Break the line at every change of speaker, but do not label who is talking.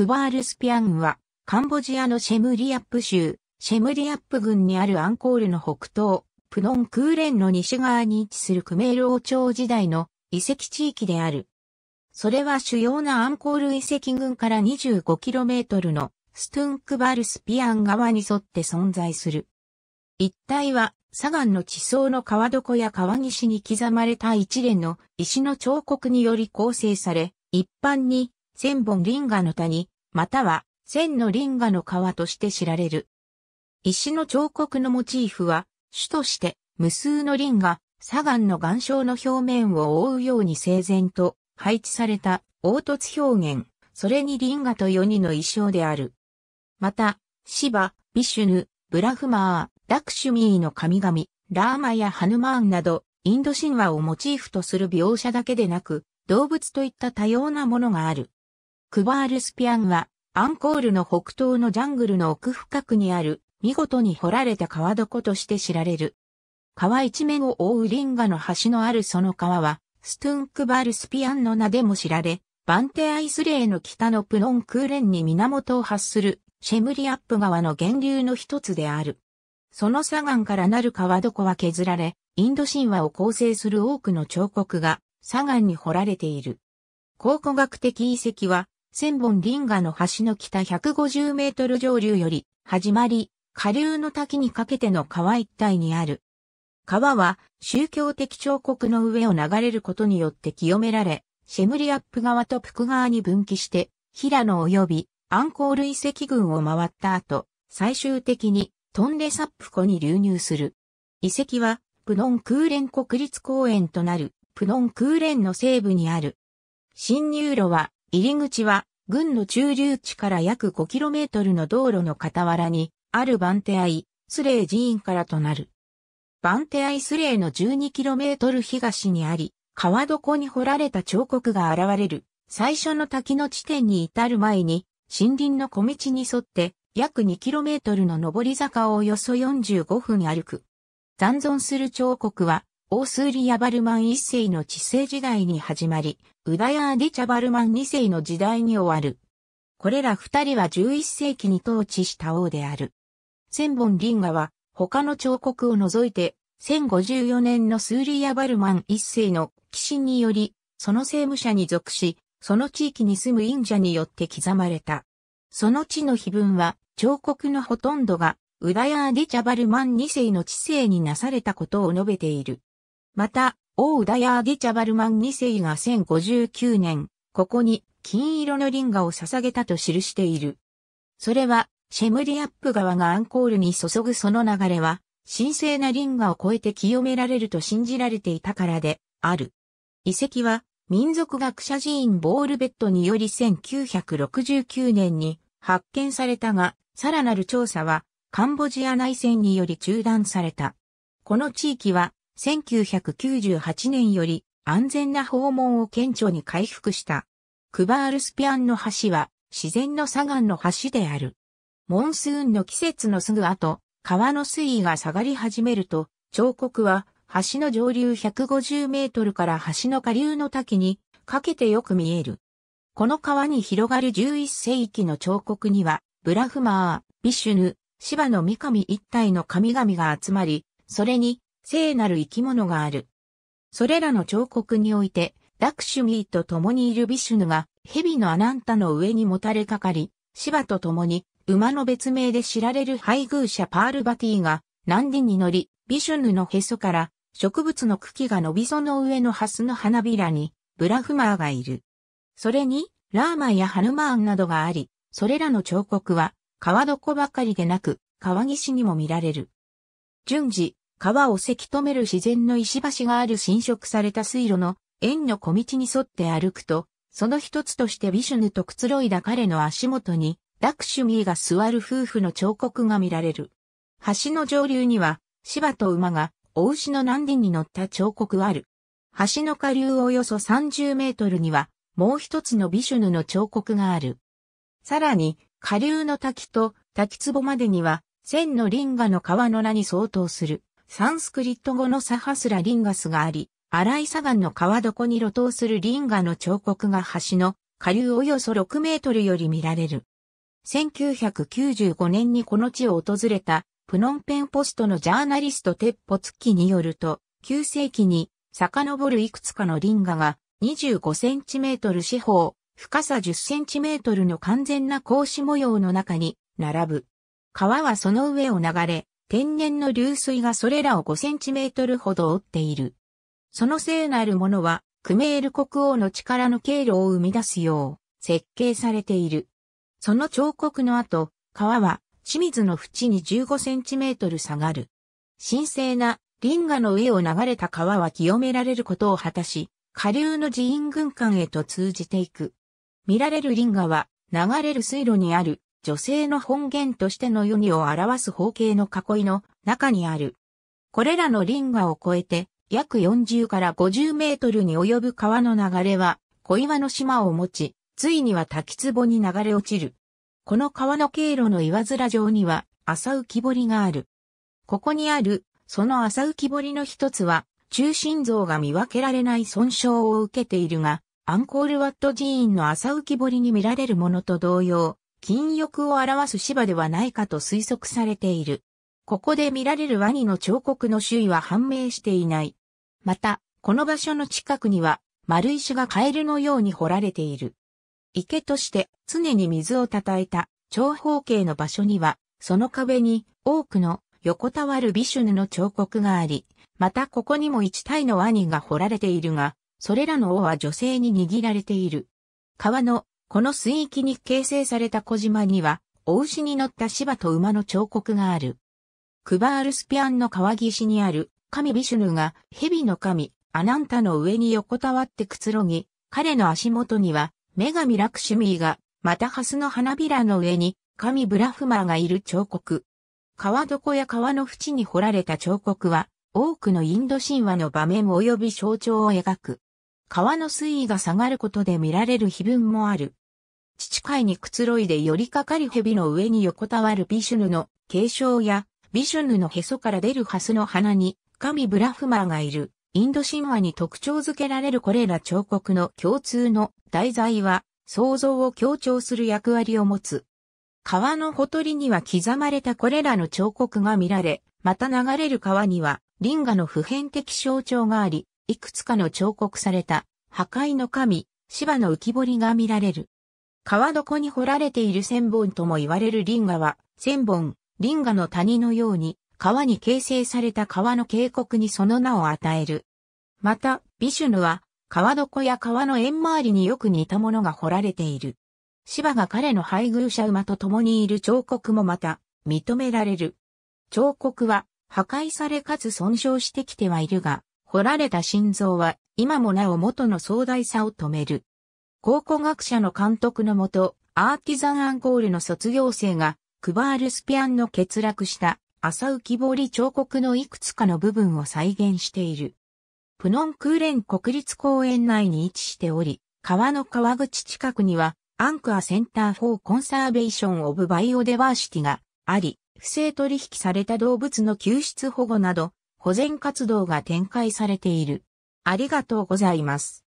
クバールスピアンは、カンボジアのシェムリアップ州、シェムリアップ郡にあるアンコールの北東、プノンクーレンの西側に位置するクメール王朝時代の遺跡地域である。それは主要なアンコール遺跡群から 25km のストゥンクバルスピアン側に沿って存在する。一帯は砂岩の地層の川床や川岸に刻まれた一連の石の彫刻により構成され、一般に千本リンガの谷、または千のリンガの川として知られる。石の彫刻のモチーフは、主として無数のリンガ、砂岩の岩礁の表面を覆うように整然と配置された凹凸表現、それにリンガと四人の衣装である。また、シバ、ビシュヌ、ブラフマー、ラクシュミーの神々、ラーマやハヌマーンなど、インド神話をモチーフとする描写だけでなく、動物といった多様なものがある。クバールスピアンは、アンコールの北東のジャングルの奥深くにある、見事に掘られた川床として知られる。川一面を覆うリンガの橋のあるその川は、ストゥンクバールスピアンの名でも知られ、バンテアイスレーの北のプノンクーレンに源を発するシェムリアップ川の源流の一つである。その砂岩からなる川床は削られ、インド神話を構成する多くの彫刻が砂岩に掘られている。考古学的遺跡は千本銀河の橋の北150メートル上流より始まり、下流の滝にかけての川一帯にある。川は宗教的彫刻の上を流れることによって清められ、シェムリアップ川とプク川に分岐して、平野及びアンコール遺跡群を回った後、最終的にトンレサップ湖に流入する。遺跡はプノンクーレン国立公園となるプノンクーレンの西部にある。侵入路は入り口は、軍の駐留地から約 5km の道路の傍らに、あるバンテアイ、スレイ寺院からとなる。バンテアイスレイの 12km 東にあり、川床に掘られた彫刻が現れる、最初の滝の地点に至る前に、森林の小道に沿って、約 2km の上り坂をおよそ45分歩く。残存する彫刻は、オースーリ・アバルマン一世の治世時代に始まり、ウダヤーディ・チャバルマン二世の時代に終わる。これら二人は11世紀に統治した王である。千本ンガは他の彫刻を除いて、1054年のスーリヤ・バルマン一世の寄進により、その政務者に属し、その地域に住む忍者によって刻まれた。その地の碑文は、彫刻のほとんどが、ウダヤーディ・チャバルマン二世の知性になされたことを述べている。また、オウダヤアディチャバルマン2世が1059年、ここに金色のリンガを捧げたと記している。それは、シェムリアップ川がアンコールに注ぐその流れは、神聖なリンガを越えて清められると信じられていたからで、ある。遺跡は、民族学者寺院ボールベットにより1969年に発見されたが、さらなる調査は、カンボジア内戦により中断された。この地域は、1998年より安全な訪問を顕著に回復した。クバールスピアンの橋は自然の砂岩の橋である。モンスーンの季節のすぐ後、川の水位が下がり始めると、彫刻は橋の上流150メートルから橋の下流の滝にかけてよく見える。この川に広がる11世紀の彫刻には、ブラフマー、ビシュヌ、芝の三上一体の神々が集まり、それに聖なる生き物がある。それらの彫刻において、ダクシュミーと共にいるビシュヌが、蛇のアナンタの上にもたれかかり、シバと共に、馬の別名で知られる配偶者パールバティが、南輪に乗り、ビシュヌのへそから、植物の茎が伸びその上のハスの花びらに、ブラフマーがいる。それに、ラーマンやハヌマーンなどがあり、それらの彫刻は、川床ばかりでなく、川岸にも見られる。順次、川をせき止める自然の石橋がある侵食された水路の円の小道に沿って歩くと、その一つとしてビシュヌとくつろいだ彼の足元に、ダクシュミーが座る夫婦の彫刻が見られる。橋の上流には、芝と馬が、お牛の難林に乗った彫刻ある。橋の下流およそ30メートルには、もう一つのビシュヌの彫刻がある。さらに、下流の滝と滝壺までには、千のリンガの川の名に相当する。サンスクリット語のサハスラリンガスがあり、荒井砂岩の川床に露頭するリンガの彫刻が橋の下流およそ6メートルより見られる。1995年にこの地を訪れたプノンペンポストのジャーナリストテッポツキによると、9世紀に遡るいくつかのリンガが25センチメートル四方、深さ10センチメートルの完全な格子模様の中に並ぶ。川はその上を流れ、天然の流水がそれらを5センチメートルほど覆っている。その聖なるものは、クメール国王の力の経路を生み出すよう、設計されている。その彫刻の後、川は清水の淵に15センチメートル下がる。神聖なリンガの上を流れた川は清められることを果たし、下流の寺院軍艦へと通じていく。見られるリンガは流れる水路にある女性の本源としての世にを表す方形の囲いの中にある。これらのンガを越えて、約40から50メートルに及ぶ川の流れは、小岩の島を持ち、ついには滝壺に流れ落ちる。この川の経路の岩面上には、浅浮彫りがある。ここにある、その浅浮彫りの一つは、中心像が見分けられない損傷を受けているが、アンコールワット寺院の浅浮彫りに見られるものと同様、禁欲を表す芝ではないかと推測されている。ここで見られるワニの彫刻の種類は判明していない。また、この場所の近くには丸石がカエルのように掘られている。池として常に水をたたえた長方形の場所には、その壁に多くの横たわるビシュヌの彫刻があり、またここにも一体のワニが掘られているが、それらの尾は女性に握られている。川のこの水域に形成された小島には、お牛に乗った芝と馬の彫刻がある。クバールスピアンの川岸にある神ビシュヌが蛇の神アナンタの上に横たわってくつろぎ、彼の足元には女神ラクシュミーがまたハスの花びらの上に神ブラフマーがいる彫刻。川床や川の縁に掘られた彫刻は多くのインド神話の場面及び象徴を描く。川の水位が下がることで見られる碑文もある。地海にくつろいで寄りかかり蛇の上に横たわるビシュヌの継承や、ビシュヌのへそから出るハスの花に、神ブラフマーがいる、インド神話に特徴づけられるこれら彫刻の共通の題材は、想像を強調する役割を持つ。川のほとりには刻まれたこれらの彫刻が見られ、また流れる川には、リンガの普遍的象徴があり、いくつかの彫刻された、破壊の神、芝の浮き彫りが見られる。川床に掘られている千本とも言われるリンガは、千本、リンガの谷のように、川に形成された川の渓谷にその名を与える。また、ビシュヌは、川床や川の縁周りによく似たものが掘られている。芝が彼の配偶者馬と共にいる彫刻もまた、認められる。彫刻は、破壊されかつ損傷してきてはいるが、掘られた心臓は、今もなお元の壮大さを止める。考古学者の監督のもと、アーティザンアンコールの卒業生が、クバールスピアンの欠落した朝浮き彫彫刻のいくつかの部分を再現している。プノンクーレン国立公園内に位置しており、川の川口近くには、アンクアセンターフォーコンサーベーションオブバイオデバーシティがあり、不正取引された動物の救出保護など、保全活動が展開されている。ありがとうございます。